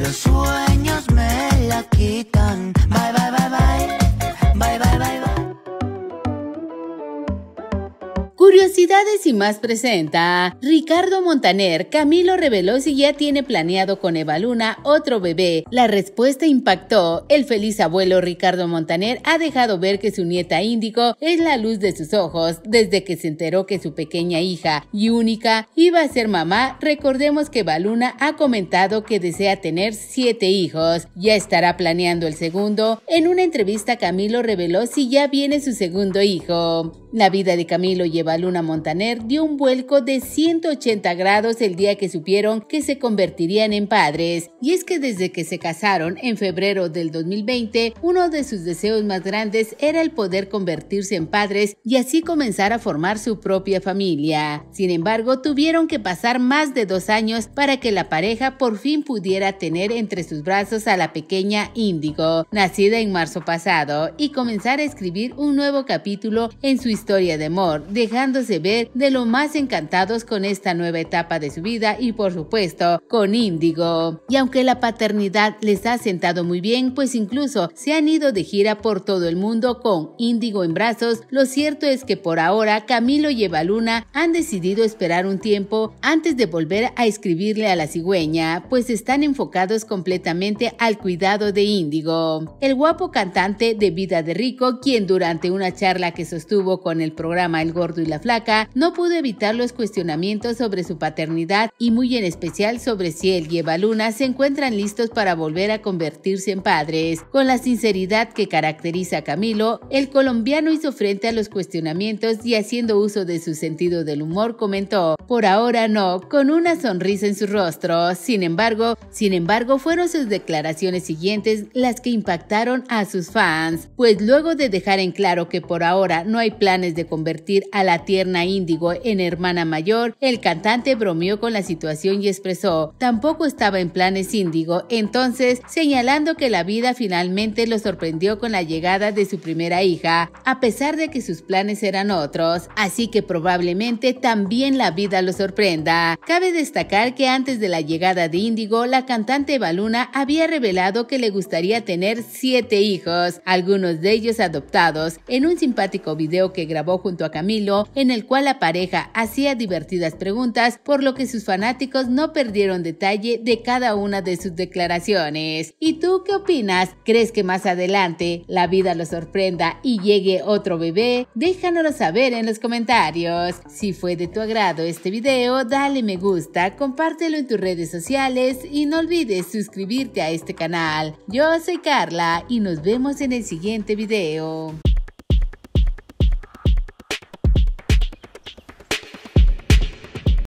los sueños me la quitan. Curiosidades y más presenta. Ricardo Montaner, Camilo reveló si ya tiene planeado con Eva Luna otro bebé. La respuesta impactó. El feliz abuelo Ricardo Montaner ha dejado ver que su nieta índico es la luz de sus ojos desde que se enteró que su pequeña hija y única iba a ser mamá. Recordemos que Evaluna ha comentado que desea tener siete hijos. Ya estará planeando el segundo. En una entrevista Camilo reveló si ya viene su segundo hijo. La vida de Camilo lleva Luna una Montaner dio un vuelco de 180 grados el día que supieron que se convertirían en padres. Y es que desde que se casaron en febrero del 2020, uno de sus deseos más grandes era el poder convertirse en padres y así comenzar a formar su propia familia. Sin embargo, tuvieron que pasar más de dos años para que la pareja por fin pudiera tener entre sus brazos a la pequeña Índigo, nacida en marzo pasado, y comenzar a escribir un nuevo capítulo en su historia de amor, dejando se ver de lo más encantados con esta nueva etapa de su vida y por supuesto con Índigo. Y aunque la paternidad les ha sentado muy bien, pues incluso se han ido de gira por todo el mundo con Índigo en brazos, lo cierto es que por ahora Camilo y Evaluna han decidido esperar un tiempo antes de volver a escribirle a la cigüeña, pues están enfocados completamente al cuidado de Índigo. El guapo cantante de Vida de Rico, quien durante una charla que sostuvo con el programa El Gordo y la no pudo evitar los cuestionamientos sobre su paternidad y muy en especial sobre si él y Luna se encuentran listos para volver a convertirse en padres. Con la sinceridad que caracteriza a Camilo, el colombiano hizo frente a los cuestionamientos y haciendo uso de su sentido del humor comentó, por ahora no, con una sonrisa en su rostro. Sin embargo, sin embargo fueron sus declaraciones siguientes las que impactaron a sus fans, pues luego de dejar en claro que por ahora no hay planes de convertir a la tierra Índigo en Hermana Mayor, el cantante bromeó con la situación y expresó, tampoco estaba en planes Índigo, entonces señalando que la vida finalmente lo sorprendió con la llegada de su primera hija, a pesar de que sus planes eran otros, así que probablemente también la vida lo sorprenda. Cabe destacar que antes de la llegada de Índigo, la cantante Baluna había revelado que le gustaría tener siete hijos, algunos de ellos adoptados, en un simpático video que grabó junto a Camilo en el cual la pareja hacía divertidas preguntas, por lo que sus fanáticos no perdieron detalle de cada una de sus declaraciones. ¿Y tú qué opinas? ¿Crees que más adelante la vida lo sorprenda y llegue otro bebé? Déjanoslo saber en los comentarios. Si fue de tu agrado este video, dale me gusta, compártelo en tus redes sociales y no olvides suscribirte a este canal. Yo soy Carla y nos vemos en el siguiente video.